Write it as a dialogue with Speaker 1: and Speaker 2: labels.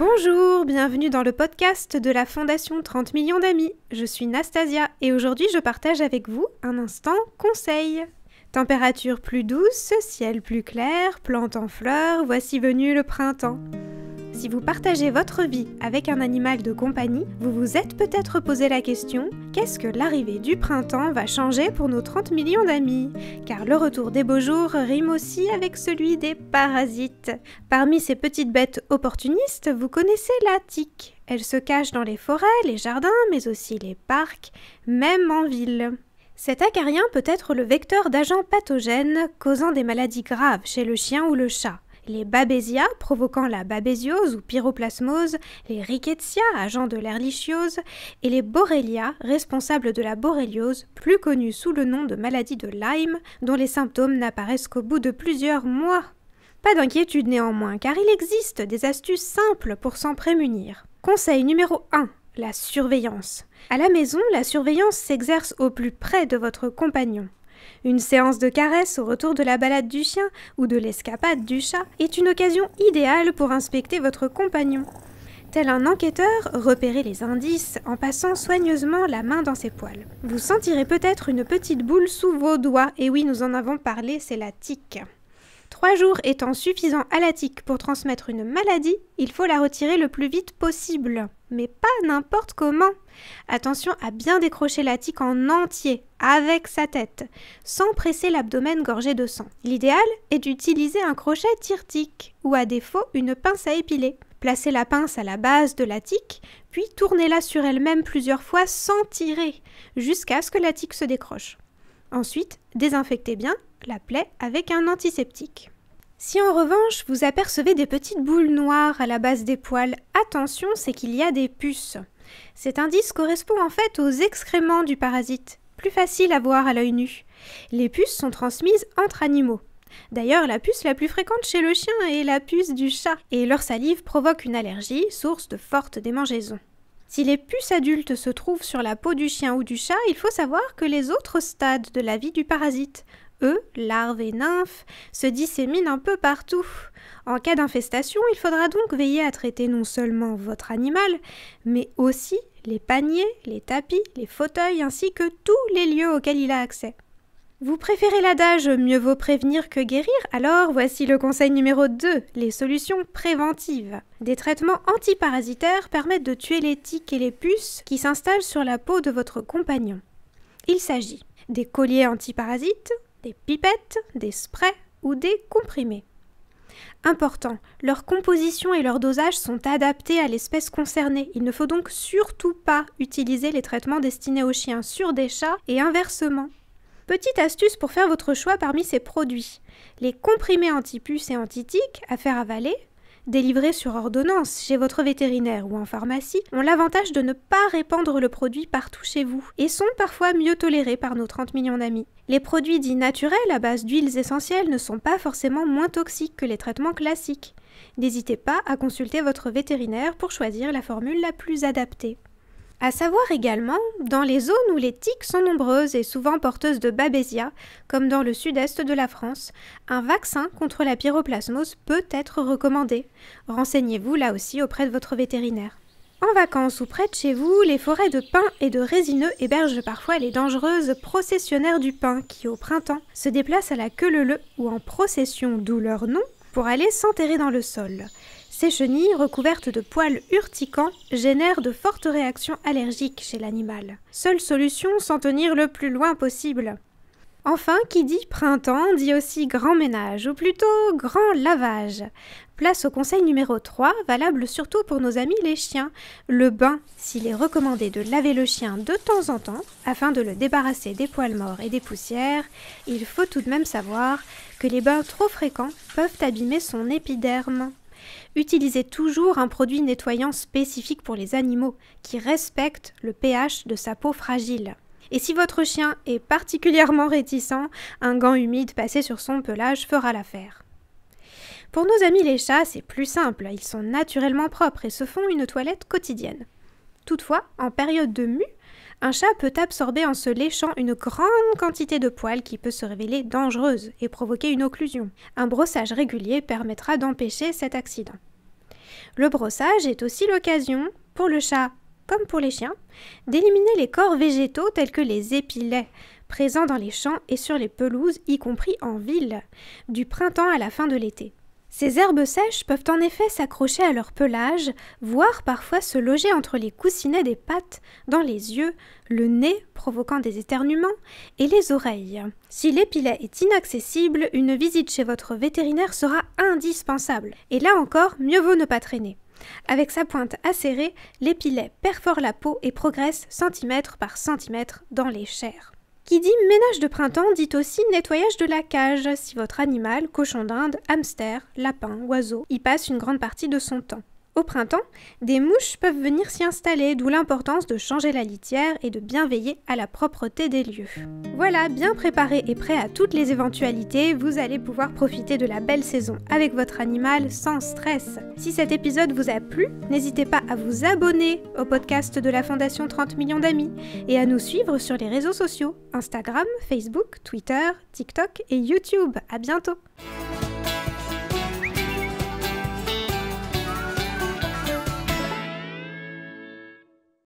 Speaker 1: Bonjour, bienvenue dans le podcast de la Fondation 30 millions d'amis. Je suis Nastasia et aujourd'hui je partage avec vous un instant conseil. Température plus douce, ciel plus clair, plantes en fleurs, voici venu le printemps. Si vous partagez votre vie avec un animal de compagnie, vous vous êtes peut-être posé la question qu'est-ce que l'arrivée du printemps va changer pour nos 30 millions d'amis Car le retour des beaux jours rime aussi avec celui des parasites. Parmi ces petites bêtes opportunistes, vous connaissez la tique. Elle se cache dans les forêts, les jardins, mais aussi les parcs, même en ville. Cet acarien peut être le vecteur d'agents pathogènes causant des maladies graves chez le chien ou le chat les babésia provoquant la babésiose ou pyroplasmose, les rickettsia agents de l'herlichiose, et les borrelia responsables de la boréliose, plus connue sous le nom de maladie de Lyme, dont les symptômes n'apparaissent qu'au bout de plusieurs mois. Pas d'inquiétude néanmoins, car il existe des astuces simples pour s'en prémunir. Conseil numéro 1 la surveillance. À la maison, la surveillance s'exerce au plus près de votre compagnon. Une séance de caresses au retour de la balade du chien ou de l'escapade du chat est une occasion idéale pour inspecter votre compagnon. Tel un enquêteur, repérez les indices en passant soigneusement la main dans ses poils. Vous sentirez peut-être une petite boule sous vos doigts, et oui, nous en avons parlé, c'est la tique. Trois jours étant suffisants à la tique pour transmettre une maladie, il faut la retirer le plus vite possible. Mais pas n'importe comment. Attention à bien décrocher la tique en entier, avec sa tête, sans presser l'abdomen gorgé de sang. L'idéal est d'utiliser un crochet tire-tique, ou à défaut une pince à épiler. Placez la pince à la base de la tique, puis tournez-la sur elle-même plusieurs fois sans tirer, jusqu'à ce que la tique se décroche. Ensuite, désinfectez bien la plaie avec un antiseptique. Si en revanche vous apercevez des petites boules noires à la base des poils, attention, c'est qu'il y a des puces. Cet indice correspond en fait aux excréments du parasite, plus facile à voir à l'œil nu. Les puces sont transmises entre animaux. D'ailleurs, la puce la plus fréquente chez le chien est la puce du chat, et leur salive provoque une allergie, source de fortes démangeaisons. Si les puces adultes se trouvent sur la peau du chien ou du chat, il faut savoir que les autres stades de la vie du parasite, eux, larves et nymphes, se disséminent un peu partout. En cas d'infestation, il faudra donc veiller à traiter non seulement votre animal, mais aussi les paniers, les tapis, les fauteuils ainsi que tous les lieux auxquels il a accès. Vous préférez l'adage mieux vaut prévenir que guérir Alors voici le conseil numéro 2, les solutions préventives. Des traitements antiparasitaires permettent de tuer les tiques et les puces qui s'installent sur la peau de votre compagnon. Il s'agit des colliers antiparasites, des pipettes, des sprays ou des comprimés. Important, leur composition et leur dosage sont adaptés à l'espèce concernée. Il ne faut donc surtout pas utiliser les traitements destinés aux chiens sur des chats et inversement. Petite astuce pour faire votre choix parmi ces produits. Les comprimés antipuces et antitiques à faire avaler, délivrés sur ordonnance chez votre vétérinaire ou en pharmacie, ont l'avantage de ne pas répandre le produit partout chez vous et sont parfois mieux tolérés par nos 30 millions d'amis. Les produits dits naturels à base d'huiles essentielles ne sont pas forcément moins toxiques que les traitements classiques. N'hésitez pas à consulter votre vétérinaire pour choisir la formule la plus adaptée. À savoir également dans les zones où les tiques sont nombreuses et souvent porteuses de babésia, comme dans le sud-est de la France, un vaccin contre la pyroplasmose peut être recommandé. Renseignez-vous là aussi auprès de votre vétérinaire. En vacances ou près de chez vous, les forêts de pins et de résineux hébergent parfois les dangereuses processionnaires du pin qui, au printemps, se déplacent à la queue leu ou en procession, d'où leur nom, pour aller s'enterrer dans le sol. Ces chenilles, recouvertes de poils urticants, génèrent de fortes réactions allergiques chez l'animal. Seule solution, s'en tenir le plus loin possible. Enfin, qui dit printemps dit aussi grand ménage, ou plutôt grand lavage. Place au conseil numéro 3, valable surtout pour nos amis les chiens. Le bain, s'il est recommandé de laver le chien de temps en temps, afin de le débarrasser des poils morts et des poussières, il faut tout de même savoir que les bains trop fréquents peuvent abîmer son épiderme utilisez toujours un produit nettoyant spécifique pour les animaux, qui respecte le pH de sa peau fragile. Et si votre chien est particulièrement réticent, un gant humide passé sur son pelage fera l'affaire. Pour nos amis les chats, c'est plus simple, ils sont naturellement propres et se font une toilette quotidienne. Toutefois, en période de mue, un chat peut absorber en se léchant une grande quantité de poils qui peut se révéler dangereuse et provoquer une occlusion. Un brossage régulier permettra d'empêcher cet accident. Le brossage est aussi l'occasion, pour le chat comme pour les chiens, d'éliminer les corps végétaux tels que les épilets, présents dans les champs et sur les pelouses, y compris en ville, du printemps à la fin de l'été. Ces herbes sèches peuvent en effet s'accrocher à leur pelage, voire parfois se loger entre les coussinets des pattes, dans les yeux, le nez, provoquant des éternuements, et les oreilles. Si l'épilet est inaccessible, une visite chez votre vétérinaire sera indispensable, et là encore, mieux vaut ne pas traîner. Avec sa pointe acérée, l'épilet perfore la peau et progresse centimètre par centimètre dans les chairs. Qui dit ménage de printemps dit aussi nettoyage de la cage si votre animal, cochon d'Inde, hamster, lapin, oiseau, y passe une grande partie de son temps. Au printemps, des mouches peuvent venir s'y installer, d'où l'importance de changer la litière et de bien veiller à la propreté des lieux. Voilà, bien préparé et prêt à toutes les éventualités, vous allez pouvoir profiter de la belle saison avec votre animal sans stress. Si cet épisode vous a plu, n'hésitez pas à vous abonner au podcast de la Fondation 30 millions d'amis et à nous suivre sur les réseaux sociaux Instagram, Facebook, Twitter, TikTok et YouTube. À bientôt!